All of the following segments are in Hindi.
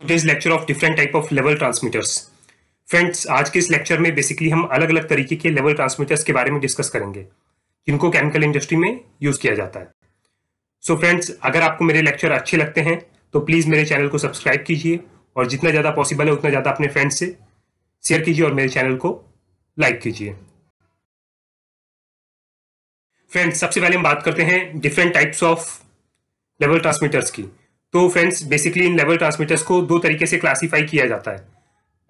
today's lecture of different type of level transmitters friends आज के इस लेक्चर में बेसिकली हम अलग अलग तरीके के लेवल ट्रांसमीटर्स के बारे में डिस्कस करेंगे जिनको केमिकल इंडस्ट्री में यूज़ किया जाता है सो so फ्रेंड्स अगर आपको मेरे लेक्चर अच्छे लगते हैं तो प्लीज़ मेरे चैनल को सब्सक्राइब कीजिए और जितना ज़्यादा पॉसिबल है उतना ज़्यादा अपने फ्रेंड्स से शेयर कीजिए और मेरे चैनल को लाइक कीजिए फ्रेंड्स सबसे पहले हम बात करते हैं different types of level transmitters की तो फ्रेंड्स बेसिकली इन लेवल ट्रांसमीटर्स को दो तरीके से क्लासीफाई किया जाता है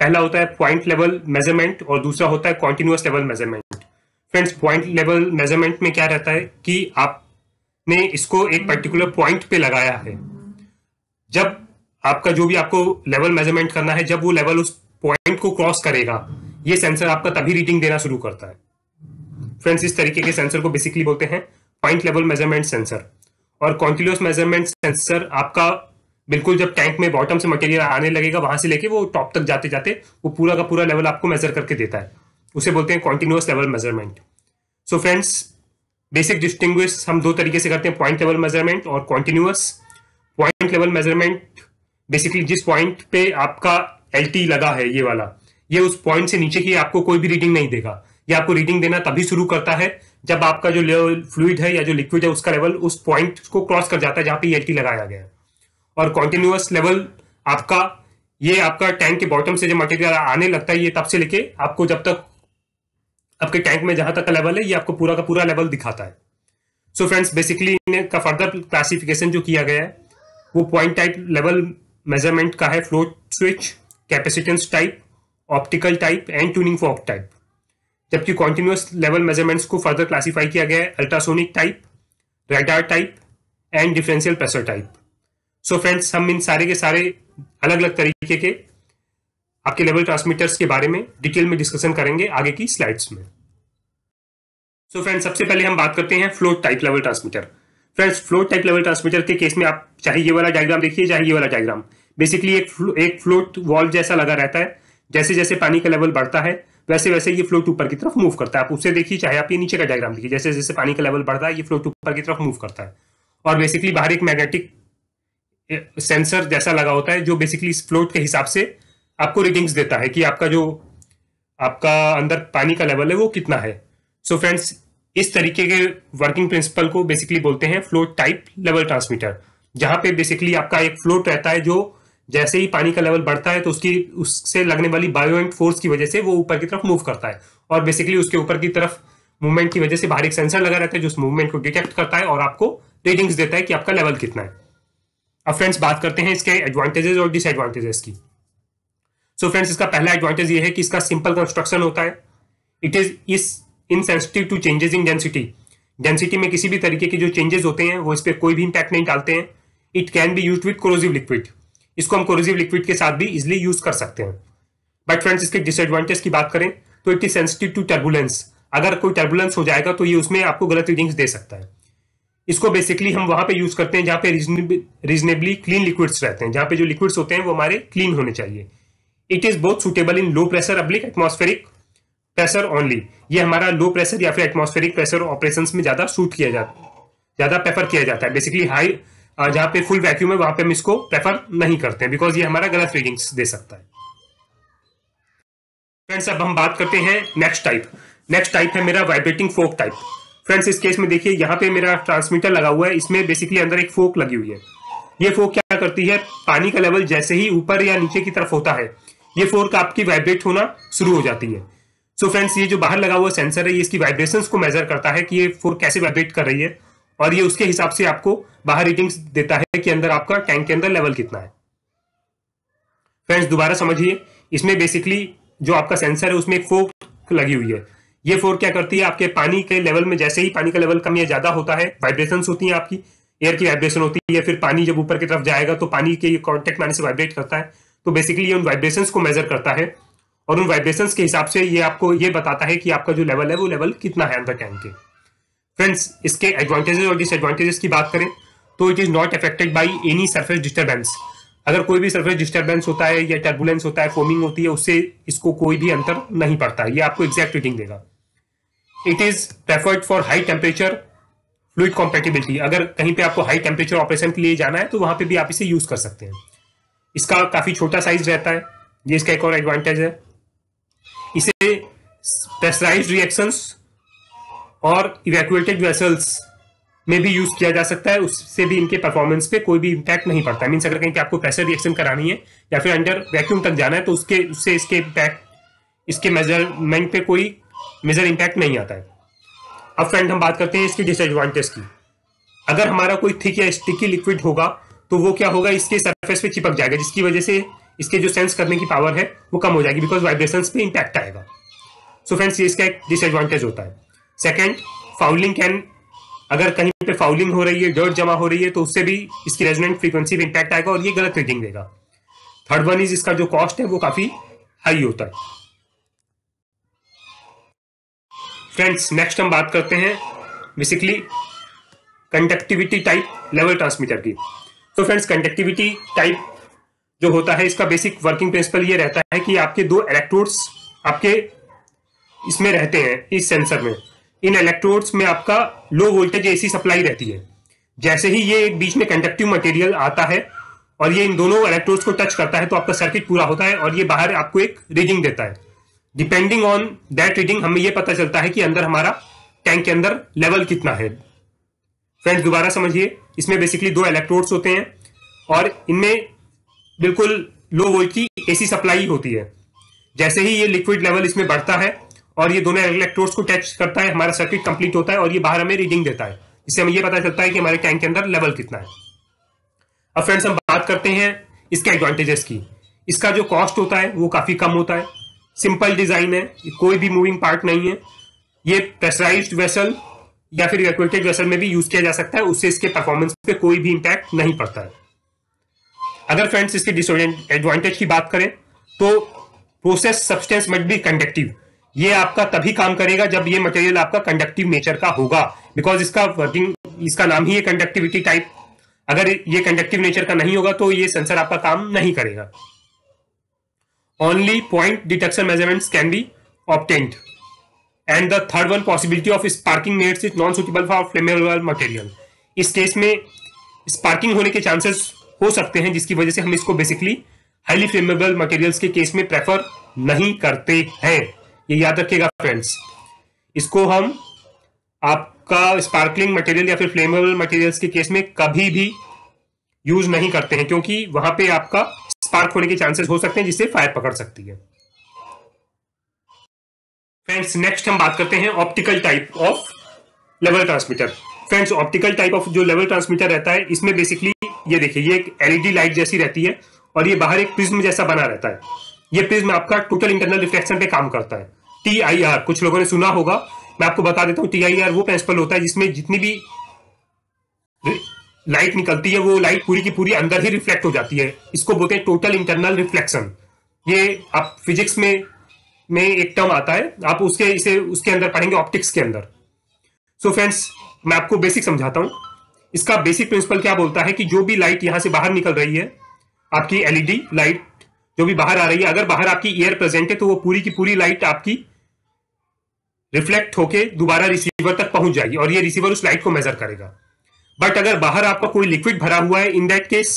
पहला होता है पॉइंट लेवल मेजरमेंट और दूसरा होता है continuous level measurement friends point level measurement में क्या रहता है कि आपने इसको एक पर्टिकुलर पॉइंट पे लगाया है जब आपका जो भी आपको लेवल मेजरमेंट करना है जब वो लेवल उस पॉइंट को क्रॉस करेगा ये सेंसर आपका तभी रीडिंग देना शुरू करता है फ्रेंड्स इस तरीके के सेंसर को बेसिकली बोलते हैं पॉइंट लेवल मेजरमेंट सेंसर और कॉन्टिन्यूस मेजरमेंट सेंसर आपका बिल्कुल जब टैंक में बॉटम से मटेरियल आने लगेगा वहां से लेके वो टॉप तक जाते जाते वो पूरा का पूरा लेवल आपको मेजर करके देता है उसे बोलते हैं continuous level measurement so friends basic distinguish हम दो तरीके से करते हैं पॉइंट लेवल मेजरमेंट और continuous point level measurement basically जिस पॉइंट पे आपका एल लगा है ये वाला ये उस पॉइंट से नीचे की आपको कोई भी रीडिंग नहीं देगा ये आपको रीडिंग देना तभी शुरू करता है जब आपका जो लेवल फ्लूड है या जो लिक्विड है उसका लेवल उस पॉइंट को क्रॉस कर जाता है जहां पे ई e लगाया गया है और कॉन्टिन्यूस लेवल आपका ये आपका टैंक के बॉटम से जब मटेरियल आने लगता है ये तब से लेके आपको जब तक आपके टैंक में जहां तक का लेवल है ये आपको पूरा का पूरा लेवल दिखाता है सो फ्रेंड्स बेसिकली इनका फर्दर क्लासिफिकेशन जो किया गया है वो पॉइंट टाइप लेवल मेजरमेंट का है flow switch capacitance type optical type and tuning fork type जबकि कॉन्टिन्यूस लेवल मेजरमेंट्स को फर्दर क्लासीफाई किया गया है ultrasonic type radar type and differential pressure type so friends हम इन सारे के सारे अलग अलग तरीके के आपके लेवल ट्रांसमीटर्स के बारे में डिटेल में डिस्कशन करेंगे आगे की स्लाइड्स में सो so फ्रेंड्स सबसे पहले हम बात करते हैं float type level transmitter friends float type level transmitter के केस में आप चाहे ये वाला डायग्राम देखिए चाहे ये वाला डायग्राम बेसिकली एक फ्लो, एक फ्लोट वॉल्व जैसा लगा रहता है जैसे जैसे पानी का लेवल बढ़ता है वैसे वैसे ये फ्लोट ऊपर की तरफ मूव करता है आप उससे देखिए चाहे आप ये नीचे का डायग्राम देखिए जैसे जैसे पानी का लेवल बढ़ता है ये फ्लोट ऊपर की तरफ मूव करता है और बेसिकली बाहर एक मैग्नेटिक सेंसर जैसा लगा होता है जो बेसिकली इस फ्लोट के हिसाब से आपको रीडिंग्स देता है कि आपका जो आपका अंदर पानी का लेवल है वो कितना है सो so फ्रेंड्स इस तरीके के वर्किंग प्रिंसिपल को बेसिकली बोलते हैं फ्लोट टाइप लेवल ट्रांसमीटर जहां पे बेसिकली आपका एक फ्लोट रहता है जो जैसे ही पानी का लेवल बढ़ता है तो उसकी उससे लगने वाली बायोइंट फोर्स की वजह से वो ऊपर की तरफ मूव करता है और बेसिकली उसके ऊपर की तरफ मूवमेंट की वजह से बाहर एक सेंसर लगा रहता है जो उस मूवमेंट को डिटेक्ट करता है और आपको रीडिंग्स देता है कि आपका लेवल कितना है अब फ्रेंड्स बात करते हैं इसके एडवांटेजेस और डिसएडवांटेजेस की सो so फ्रेंड्स इसका पहला एडवांटेज ये है कि इसका सिंपल कंस्ट्रक्शन होता है it is is insensitive to changes in density density में किसी भी तरीके के जो चेंजेस होते हैं वो इस पर कोई भी इंपैक्ट नहीं डालते हैं it can be use with corrosive liquid इसको हम कोरोजिव लिक्विड के साथ भी इजिली यूज कर सकते हैं बट फ्रेंड्स इसके डिसएडवांटेज की बात करें तो it is sensitive to turbulence अगर कोई टर्बुलेंस हो जाएगा तो ये उसमें आपको गलत रीडिंग्स दे सकता है इसको बेसिकली हम वहां पे यूज करते हैं जहां पे रीजनेबली क्लीन लिक्विड्स रहते हैं जहां पे जो लिक्विड्स होते हैं वो हमारे क्लीन होने चाहिए it is both suitable in low pressure अब्लिक एटमोस्फेरिक प्रेशर ओनली ये हमारा लो प्रेशर या फिर एटमोस्फेरिक प्रेशर ऑपरेशन में ज्यादा सूट किया जाता ज्यादा प्रेफर किया जाता है बेसिकली हाई जहां पे फुल वैक्यूम है वहां पे हम इसको प्रेफर नहीं करते हैं बिकॉज ये हमारा गलत रीडिंग्स दे सकता है फ्रेंड्स अब हम बात करते हैं नेक्स्ट टाइप नेक्स्ट टाइप है मेरा वाइब्रेटिंग फोक टाइप फ्रेंड्स इस केस में देखिए यहाँ पे मेरा ट्रांसमीटर लगा हुआ है इसमें बेसिकली अंदर एक फोक लगी हुई है ये फोक क्या करती है पानी का लेवल जैसे ही ऊपर या नीचे की तरफ होता है ये फोर्क आपकी वाइब्रेट होना शुरू हो जाती है सो so फ्रेंड्स ये जो बाहर लगा हुआ सेंसर है ये इसकी वाइब्रेशन को मेजर करता है कि ये फोर्क कैसे वाइब्रेट कर रही है और ये उसके हिसाब से आपको बाहर रेटिंग्स देता है कि अंदर आपका टैंक के अंदर लेवल कितना है फ्रेंड्स दोबारा समझिए इसमें बेसिकली जो आपका सेंसर है उसमें एक फोक लगी हुई है ये फोर क्या करती है आपके पानी के लेवल में जैसे ही पानी का लेवल कम या ज्यादा होता है वाइब्रेशन होती है आपकी एयर की वाइब्रेशन होती है फिर पानी जब ऊपर की तरफ जाएगा तो पानी के कॉन्टेक्ट में आने से वाइब्रेट करता है तो बेसिकली ये उन वाइब्रेशन को मेजर करता है और उन वाइब्रेशन के हिसाब से ये आपको ये बताता है कि आपका जो लेवल है वो लेवल कितना है अंदर टैंक के फ्रेंड्स इसके एडवांटेजेस और डिसएडवांटेजेस की बात करें तो it is not affected by any surface disturbance अगर कोई भी सरफेस डिस्टर्बेंस होता है या टर्बुलेंस होता है फोमिंग होती है उससे इसको कोई भी अंतर नहीं पड़ता है ये आपको एग्जैक्ट रीडिंग देगा it is preferred for high temperature fluid compatibility अगर कहीं पे आपको हाई टेम्परेचर ऑपरेशन के लिए जाना है तो वहां पे भी आप इसे यूज कर सकते हैं इसका काफी छोटा साइज रहता है ये इसका एक और एडवांटेज है इसे प्रेसराइज रिएक्शंस और इवैक्यूएटेड वेसल्स में भी यूज़ किया जा सकता है उससे भी इनके परफॉर्मेंस पे कोई भी इम्पैक्ट नहीं पड़ता मीन्स अगर कहीं कि आपको प्रेशर रिएक्शन करानी है या फिर अंडर वैक्यूम तक जाना है तो उसके उससे इसके इम्पैक्ट इसके मेजरमेंट पे कोई मेजर इम्पैक्ट नहीं आता है अब फ्रेंड हम बात करते हैं इसकी डिसएडवांटेज की अगर हमारा कोई थिक या स्टिकी लिक्विड होगा तो वो क्या होगा इसके सरफेस पे चिपक जाएगा जिसकी वजह से इसके जो सेंस करने की पावर है वो कम हो जाएगी बिकॉज वाइब्रेशन पे इम्पैक्ट आएगा सो so फ्रेंड्स ये इसका एक डिसएडवांटेज होता है सेकेंड फाउलिंग कैन अगर कहीं पे फाउलिंग हो रही है डर्ट जमा हो रही है तो उससे भी इसकी रेजिडेंट फ्रीक्वेंसी में इंटैक्ट आएगा और ये गलत रीडिंग देगा थर्ड वन इज इसका जो कॉस्ट है वो काफी हाई होता है फ्रेंड्स नेक्स्ट हम बात करते हैं basically conductivity type level transmitter की तो फ्रेंड्स कंडक्टिविटी टाइप जो होता है इसका बेसिक वर्किंग प्रिंसिपल ये रहता है कि आपके दो इलेक्ट्रोड्स आपके इसमें रहते हैं इस सेंसर में इन इलेक्ट्रोड्स में आपका लो वोल्टेज एसी सप्लाई रहती है जैसे ही ये बीच में कंडक्टिव मटेरियल आता है और ये इन दोनों इलेक्ट्रोड्स को टच करता है तो आपका सर्किट पूरा होता है और ये बाहर आपको एक रीडिंग देता है डिपेंडिंग ऑन दैट रीडिंग हमें ये पता चलता है कि अंदर हमारा टैंक के अंदर लेवल कितना है फ्रेंड्स दोबारा समझिए इसमें बेसिकली दो इलेक्ट्रोड्स होते हैं और इनमें बिल्कुल लो वोल्ट की एसी सप्लाई होती है जैसे ही ये लिक्विड लेवल इसमें बढ़ता है और ये दोनों इलेक्ट्रोड्स को टच करता है हमारा सर्किट कंप्लीट होता है और ये बाहर हमें रीडिंग देता है इससे हमें ये पता चलता है कि हमारे टैंक के अंदर लेवल कितना है अब फ्रेंड्स हम बात करते हैं इसके एडवांटेजेस की इसका जो कॉस्ट होता है वो काफ़ी कम होता है सिंपल डिज़ाइन है कोई भी मूविंग पार्ट नहीं है ये प्रेसराइज वेसल या फिर इवेक्यूटेड वेसल में भी यूज़ किया जा सकता है उससे इसके परफॉर्मेंस पे कोई भी इंपैक्ट नहीं पड़ता है अगर फ्रेंड्स इसके डिसएडवांटेज की बात करें तो process substance must be conductive ये आपका तभी काम करेगा जब ये मटेरियल आपका कंडक्टिव नेचर का होगा बिकॉज इसका वर्किंग इसका नाम ही है कंडक्टिविटी टाइप अगर ये कंडक्टिव नेचर का नहीं होगा तो ये सेंसर आपका काम नहीं करेगा only point detection measurement can be obtained and the third one possibility of sparking nets is non suitable for flammable material इस केस में स्पार्किंग होने के चांसेस हो सकते हैं जिसकी वजह से हम इसको बेसिकली हाईली फ्लेमेबल मटेरियल्स के केस में प्रेफर नहीं करते हैं ये याद रखिएगा फ्रेंड्स इसको हम आपका स्पार्कलिंग मटेरियल या फिर फ्लेमेबल मटेरियल्स के केस में कभी भी यूज नहीं करते हैं क्योंकि वहां पे आपका स्पार्क होने के चांसेस हो सकते हैं जिससे फायर पकड़ सकती है फ्रेंड्स नेक्स्ट हम बात करते हैं optical type of level transmitter friends optical type of जो लेवल ट्रांसमीटर रहता है इसमें बेसिकली ये देखिए ये एक एलईडी लाइट जैसी रहती है और ये बाहर एक प्रिज्म जैसा बना रहता है ये प्रिज्म आपका टोटल इंटरनल रिफ्लेक्शन पे काम करता है टी कुछ लोगों ने सुना होगा मैं आपको बता देता हूँ टी वो प्रिंसिपल होता है जिसमें जितनी भी लाइट निकलती है वो लाइट पूरी की पूरी अंदर ही रिफ्लेक्ट हो जाती है इसको बोलते हैं टोटल इंटरनल रिफ्लेक्शन ये आप फिजिक्स में में एक टर्म आता है आप उसके इसे उसके अंदर पढ़ेंगे ऑप्टिक्स के अंदर सो so फ्रेंड्स मैं आपको बेसिक समझाता हूं इसका बेसिक प्रिंसिपल क्या बोलता है कि जो भी लाइट यहां से बाहर निकल रही है आपकी एलईडी लाइट e जो भी बाहर आ रही है अगर बाहर आपकी एयर प्रेजेंट है तो वो पूरी की पूरी लाइट आपकी रिफ्लेक्ट होके दोबारा रिसीवर तक पहुंच जाएगी और ये रिसीवर उस लाइट को मेजर करेगा बट अगर बाहर आपका कोई लिक्विड भरा हुआ है इन दैट केस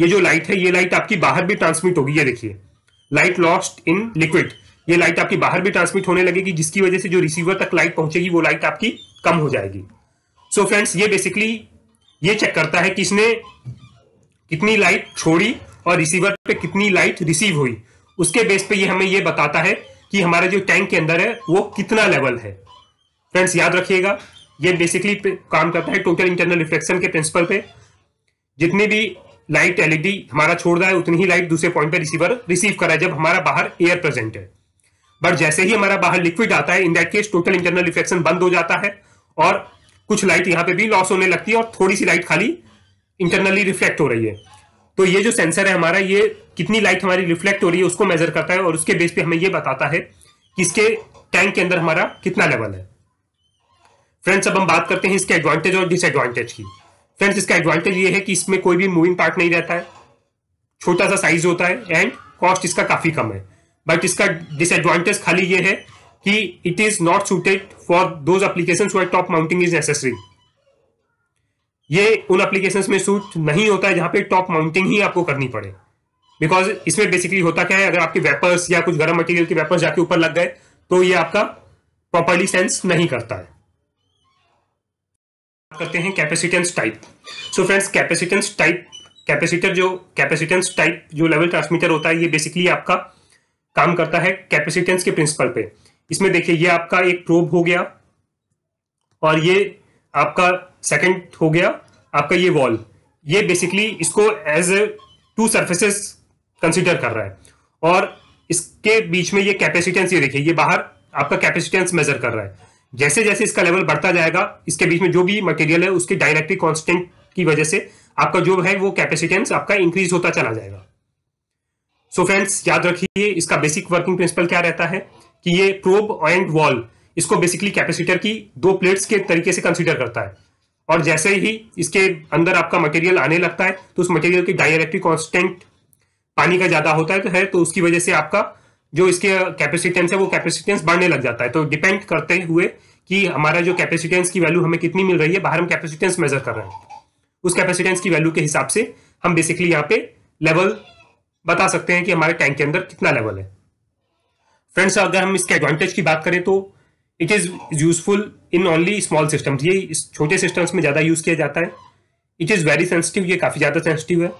ये जो लाइट है ये लाइट आपकी बाहर भी ट्रांसमिट होगी ये देखिए लाइट लॉस्ट इन लिक्विड ये लाइट आपकी बाहर भी ट्रांसमिट होने लगेगी जिसकी वजह से जो रिसीवर तक लाइट पहुंचेगी वो लाइट आपकी कम हो जाएगी सो so फ्रेंड्स ये बेसिकली ये चेक करता है कि इसने कितनी लाइट छोड़ी और रिसीवर पे कितनी लाइट रिसीव हुई उसके बेस पे ये हमें ये बताता है कि हमारे जो टैंक के अंदर है वो कितना लेवल है फ्रेंड्स याद रखिएगा ये बेसिकली काम करता है टोटल इंटरनल रिफ्लेक्शन के प्रिंसिपल पे जितनी भी लाइट एलईडी हमारा छोड़ रहा है उतनी ही लाइट दूसरे पॉइंट पे रिसीवर रिसीव कर रहा है जब हमारा बाहर एयर प्रेजेंट है बट जैसे ही हमारा बाहर लिक्विड आता है in that case total internal reflection बंद हो जाता है और कुछ लाइट यहाँ पे भी लॉस होने लगती है और थोड़ी सी लाइट खाली इंटरनली रिफ्लेक्ट हो रही है तो ये जो सेंसर है हमारा ये कितनी लाइट हमारी रिफ्लेक्ट हो रही है उसको मेजर करता है और उसके बेस पे हमें ये बताता है कि इसके टैंक के अंदर हमारा कितना लेवल है फ्रेंड्स अब हम बात करते हैं इसके एडवांटेज और डिसएडवांटेज की फ्रेंड्स इसका एडवांटेज ये है कि इसमें कोई भी मूविंग पार्ट नहीं रहता है छोटा सा साइज होता है एंड कॉस्ट इसका काफी कम है बट इसका डिसएडवांटेज खाली ये है कि it is not suited for those application top mounting is necessary ये उन एप्लीकेशन में सूट नहीं होता है जहां पे टॉप माउंटिंग ही आपको करनी पड़े बिकॉज इसमें बेसिकली होता क्या है अगर आपके वेपर्स या कुछ गर्म मटेरियल के वेपर्स जाके ऊपर लग गए तो ये आपका प्रॉपरली सेंस नहीं करता है करते हैं capacitance type so friends capacitance type capacitor जो कैपेसिटेंस टाइप जो लेवल ट्रांसमीटर होता है ये बेसिकली आपका काम करता है कैपेसिटेंस के प्रिंसिपल पे इसमें देखिए ये आपका एक प्रोब हो गया और ये आपका सेकंड हो गया आपका ये वॉल ये बेसिकली इसको as a two surfaces consider कर रहा है और इसके बीच में ये कैपेसिटेंस ये देखिए ये बाहर आपका कैपेसिटेंस मेजर कर रहा है जैसे जैसे इसका लेवल बढ़ता जाएगा इसके बीच में जो भी मटेरियल है उसके डायरेक्टली कांस्टेंट की वजह से आपका जो है वो कैपेसिटेंस आपका इंक्रीज होता चला जाएगा सो so फ्रेंड्स याद रखिए इसका बेसिक वर्किंग प्रिंसिपल क्या रहता है कि ये प्रोब एंड वॉल इसको बेसिकली कैपेसिटर की दो प्लेट्स के तरीके से कंसिडर करता है और जैसे ही इसके अंदर आपका मटेरियल आने लगता है तो उस मटेरियल के डायरेक्टिव कॉन्स्टेंट पानी का ज्यादा होता है तो है तो उसकी वजह से आपका जो इसके कैपेसिटेंस है वो कैपेसिटेंस बढ़ने लग जाता है तो डिपेंड करते हुए कि हमारा जो कैपेसिटेंस की वैल्यू हमें कितनी मिल रही है बाहर हम कैपेसिटेंस मेजर कर रहे हैं उस कैपेसिटेंस की वैल्यू के हिसाब से हम बेसिकली यहाँ पे लेवल बता सकते हैं कि हमारे टैंक के अंदर कितना लेवल है फ्रेंड्स अगर हम इसके एडवांटेज की बात करें तो it is useful in only small systems ये छोटे सिस्टम्स में ज़्यादा यूज़ किया जाता है इट इज़ वेरी सेंसिटिव ये काफ़ी ज़्यादा सेंसिटिव है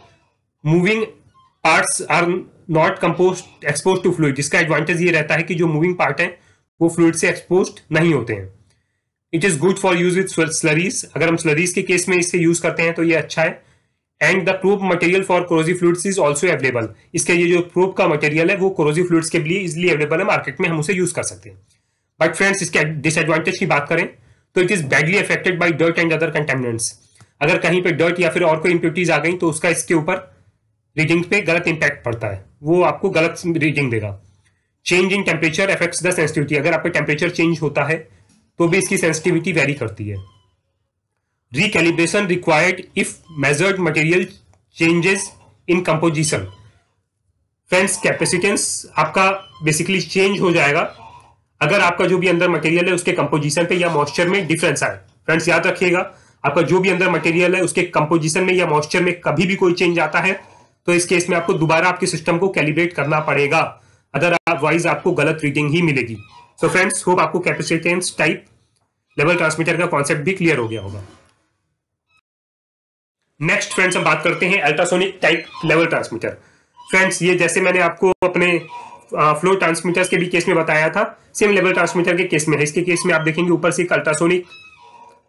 moving parts are not compose expose to fluid जिसका एडवांटेज ये रहता है कि जो मूविंग पार्ट है वो फ्लूड से एक्सपोज नहीं होते हैं it is good for use with slurries अगर हम स्लरीज के केस में इससे यूज़ करते हैं तो ये अच्छा है and the proof material for corrosive fluids is also available इसके ये जो प्रूफ का मटेरियल है वो क्रोजी फ्लूड्स के लिए इजिली अवेलेबल है मार्केट में हम उसे यूज़ कर सकते हैं बट फ्रेंड्स इसके डिसएडवांटेज की बात करें तो it is badly affected by dirt and other contaminants अगर कहीं पे डर्ट या फिर और कोई इम्प्यूटीज आ गई तो उसका इसके ऊपर रीडिंग पे गलत इंपैक्ट पड़ता है वो आपको गलत रीडिंग देगा change in temperature affects the sensitivity अगर आपका टेम्परेचर चेंज होता है तो भी इसकी सेंसिटिविटी वेरी करती है recalibration required if measured material changes in composition friends capacitance आपका बेसिकली चेंज हो जाएगा अगर आपका जो भी अंदर मटेरियल है उसके कंपोजिशन पे या मॉइस्चर में डिफरेंस आए फ्रेंड्स याद रखिएगा आपका जो भी अंदर मटेरियल है उसके कंपोजिशन में या मॉइस्चर में कभी भी कोई चेंज आता है तो इस केस में आपको दोबारा आपके सिस्टम को कैलिब्रेट करना पड़ेगा अदर वाइज आपको गलत रीडिंग ही मिलेगी तो फ्रेंड्स होप आपको कैपेसिटेंस टाइप लेवल ट्रांसमीटर का कॉन्सेप्ट भी क्लियर हो गया होगा नेक्स्ट फ्रेंड्स हम बात करते हैं ultrasonic type level transmitter friends ये जैसे मैंने आपको अपने फ्लो ट्रांसमीटर्स के भी केस में बताया था सेम लेवल ट्रांसमीटर के केस में है इसके केस में आप देखेंगे ऊपर से एक अल्ट्रासोनिक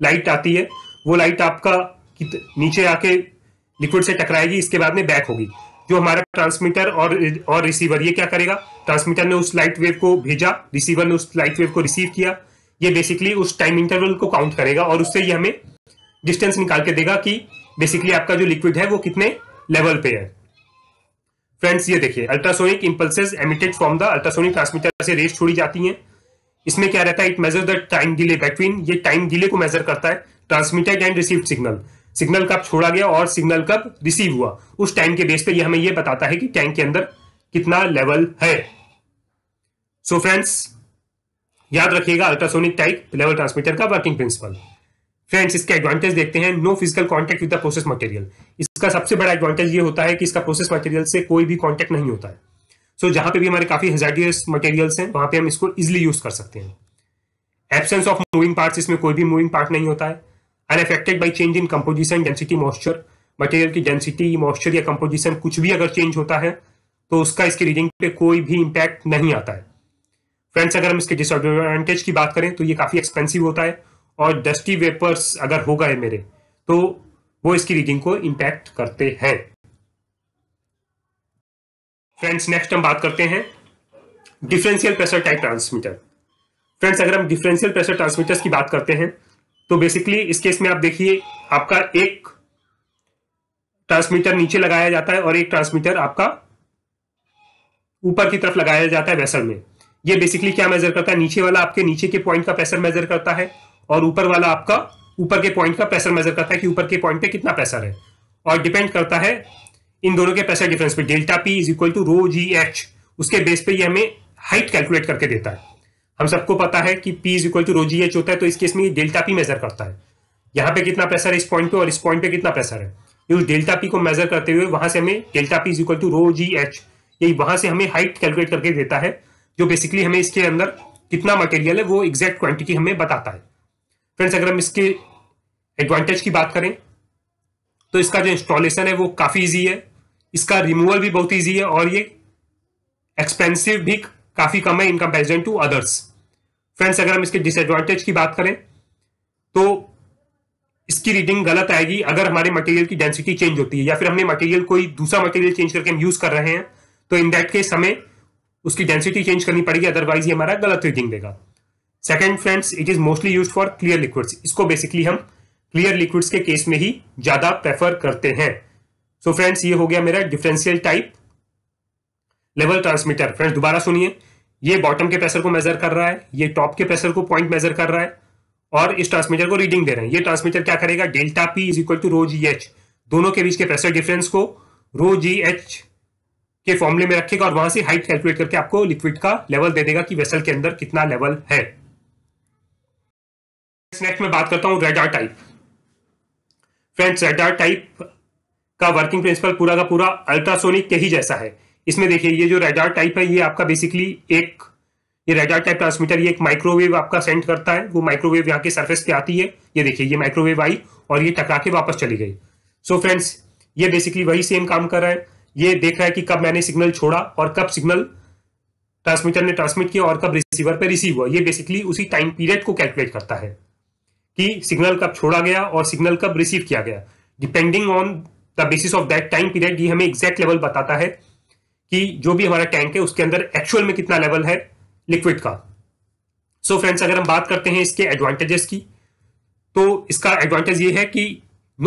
लाइट आती है वो लाइट आपका नीचे आके लिक्विड से टकराएगी इसके बाद में बैक होगी जो हमारा ट्रांसमीटर और और रिसीवर ये क्या करेगा ट्रांसमीटर ने उस लाइट वेव को भेजा रिसीवर ने उस लाइट वेव को रिसीव किया ये बेसिकली उस टाइम इंटरवल को काउंट करेगा और उससे ये हमें डिस्टेंस निकाल के देगा कि बेसिकली आपका जो लिक्विड है वो कितने लेवल पे है फ्रेंड्स ये देखिए ultrasonic impulses emitted from the ultrasonic transmitter से रेस छोड़ी जाती हैं इसमें क्या रहता है it measure the time delay between ये टाइम डिले को मेजर करता है transmitted and receive signal signal कब छोड़ा गया और सिग्नल कब रिसीव हुआ उस टाइम के बेस पे ये हमें ये बताता है कि टैंक के अंदर कितना लेवल है सो so फ्रेंड्स याद रखिएगा अल्ट्रासोनिक टाइप लेवल ट्रांसमीटर का वर्किंग प्रिंसिपल फ्रेंड्स इसके एडवांटेज देखते हैं no physical contact with the process material इसका सबसे बड़ा एडवांटेज ये होता है कि इसका प्रोसेस मटेरियल से कोई भी कॉन्टेक्ट नहीं होता है सो so, जहां पे भी हमारे काफी हेजाडियस मटेरियल्स हैं वहां पे हम इसको इजिली यूज कर सकते हैं एबसेंस ऑफ मूविंग पार्ट इसमें कोई भी मूविंग पार्ट नहीं होता है unaffected by change in composition density moisture material की डेंसिटी मॉइस्चर या कम्पोजिशन कुछ भी अगर चेंज होता है तो उसका इसके रीडिंग पे कोई भी इम्पैक्ट नहीं आता है फ्रेंड्स अगर हम इसके डिसएडवांटेज की बात करें तो ये काफी एक्सपेंसिव होता है और डस्टी वेपर्स अगर हो गए मेरे तो वो इसकी रीडिंग को इम्पैक्ट करते हैं फ्रेंड्स नेक्स्ट हम बात करते हैं differential pressure type transmitter friends अगर हम डिफरेंशियल प्रेशर ट्रांसमीटर्स की बात करते हैं तो बेसिकली इस केस में आप देखिए आपका एक ट्रांसमीटर नीचे लगाया जाता है और एक ट्रांसमीटर आपका ऊपर की तरफ लगाया जाता है वैसल में ये बेसिकली क्या मेजर करता है नीचे वाला आपके नीचे के पॉइंट का प्रेशर मेजर करता है और ऊपर वाला आपका ऊपर के पॉइंट का प्रेशर मेजर करता है कि ऊपर के पॉइंट पे कितना प्रेशर है और डिपेंड करता है इन दोनों के प्रेशर डिफरेंस पे delta P is equal to rho g h उसके बेस पे ये हमें हाइट कैलकुलेट करके देता है हम सबको पता है कि P is equal to rho g h होता है तो इस केस में ये डेल्टा पी मेजर करता है यहाँ पे कितना प्रेशर है इस पॉइंट पे और इस पॉइंट पे कितना प्रेशर है ये तो उस डेल्टा पी को मेजर करते हुए वहां से हमें delta P is equal to rho g h यही वहां से हमें हाइट कैलकुलेट करके देता है जो बेसिकली हमें इसके अंदर कितना मटेरियल है वो एग्जैक्ट क्वांटिटी हमें बताता है फ्रेंड्स अगर हम इसके एडवांटेज की बात करें तो इसका जो इंस्टॉलेशन है वो काफ़ी ईजी है इसका रिमूवल भी बहुत ईजी है और ये एक्सपेंसिव भी काफ़ी कम है in comparison to others friends अगर हम इसके डिसएडवांटेज की बात करें तो इसकी रीडिंग गलत आएगी अगर हमारे मटेरियल की डेंसिटी चेंज होती है या फिर हमने मटेरियल कोई दूसरा मटेरियल चेंज करके हम यूज़ कर रहे हैं तो इन दैट केस हमें उसकी डेंसिटी चेंज करनी पड़ेगी अदरवाइज ये हमारा गलत रीडिंग देगा second friends it is mostly use for clear liquids इसको बेसिकली हम क्लियर लिक्विड्स के केस में ही ज्यादा प्रेफर करते हैं सो so फ्रेंड्स ये हो गया मेरा differential type level transmitter friends दोबारा सुनिए ये बॉटम के प्रेशर को मेजर कर रहा है ये टॉप के प्रेशर को पॉइंट मेजर कर रहा है और इस ट्रांसमीटर को रीडिंग दे रहे हैं ये ट्रांसमीटर क्या करेगा delta P is equal to rho g h दोनों के बीच के प्रेशर डिफरेंस को रो जी एच के फॉर्मुले में रखेगा और वहां से हाइट कैलकुलेट करके आपको लिक्विड का लेवल दे देगा कि वेसल के अंदर कितना लेवल है नेक्स्ट मैं बात करता हूँ radar type friends radar type का वर्किंग प्रिंसिपल पूरा का पूरा अल्ट्रासोनिक के ही जैसा है इसमें देखिए ये जो रेडार टाइप है ये आपका बेसिकली एक ये रेडार टाइप ट्रांसमीटर ये एक माइक्रोवेव आपका सेंड करता है वो माइक्रोवेव यहाँ के सरफेस पे आती है ये देखिए ये माइक्रोवेव आई और ये टकरा के वापस चली गई सो so फ्रेंड्स ये बेसिकली वही सेम काम कर रहा है ये देख रहा है कि कब मैंने सिग्नल छोड़ा और कब सिग्नल ट्रांसमीटर ने ट्रांसमिट किया और कब रिसीवर पे रिसीव हुआ ये बेसिकली उसी टाइम पीरियड को कैलकुलेट करता है कि सिग्नल कब छोड़ा गया और सिग्नल कब रिसीव किया गया depending on the basis of that time period ये हमें एग्जैक्ट लेवल बताता है कि जो भी हमारा टैंक है उसके अंदर एक्चुअल में कितना लेवल है लिक्विड का सो so फ्रेंड्स अगर हम बात करते हैं इसके एडवांटेजेस की तो इसका एडवांटेज ये है कि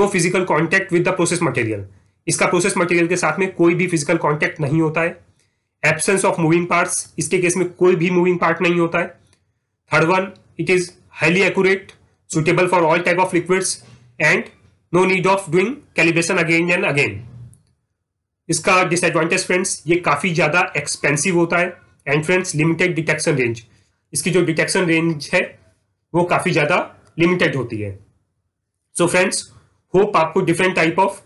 no physical contact with the process material इसका प्रोसेस मटेरियल के साथ में कोई भी फिजिकल कॉन्टैक्ट नहीं होता है एबसेंस ऑफ मूविंग पार्ट्स इसके केस में कोई भी मूविंग पार्ट नहीं होता है third one it is highly accurate suitable for all type of liquids and no need of doing calibration again and again इसका डिसएडवांटेज फ्रेंड्स ये काफ़ी ज़्यादा एक्सपेंसिव होता है and friends limited detection range इसकी जो डिटेक्शन रेंज है वो काफ़ी ज़्यादा लिमिटेड होती है सो फ्रेंड्स होप आपको different type of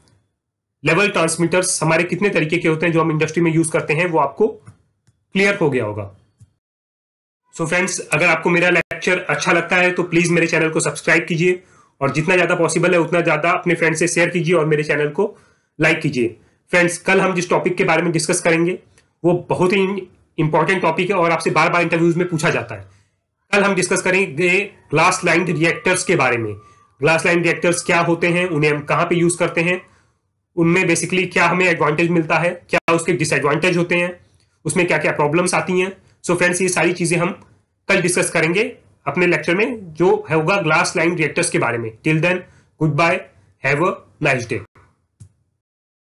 level transmitters हमारे कितने तरीके के होते हैं जो हम इंडस्ट्री में यूज़ करते हैं वो आपको क्लियर हो गया होगा सो so फ्रेंड्स अगर आपको मेरा लेक्चर अच्छा लगता है तो प्लीज मेरे चैनल को सब्सक्राइब कीजिए और जितना ज्यादा पॉसिबल है उतना ज्यादा अपने फ्रेंड से शेयर कीजिए और मेरे चैनल को लाइक कीजिए फ्रेंड्स कल हम जिस टॉपिक के बारे में डिस्कस करेंगे वो बहुत ही इंपॉर्टेंट टॉपिक है और आपसे बार बार इंटरव्यूज में पूछा जाता है कल हम डिस्कस करेंगे ग्लास लाइन रिएक्टर्स के बारे में ग्लास लाइन रिएक्टर्स क्या होते हैं उन्हें हम कहाँ पे यूज करते हैं उनमें बेसिकली क्या हमें एडवांटेज मिलता है क्या उसके डिसएडवांटेज होते हैं उसमें क्या क्या प्रॉब्लम्स आती हैं सो so फ्रेंड्स ये सारी चीज़ें हम कल डिस्कस करेंगे अपने लेक्चर में जो होगा ग्लास लाइन रिएक्टर्स के बारे में till then good bye have a nice day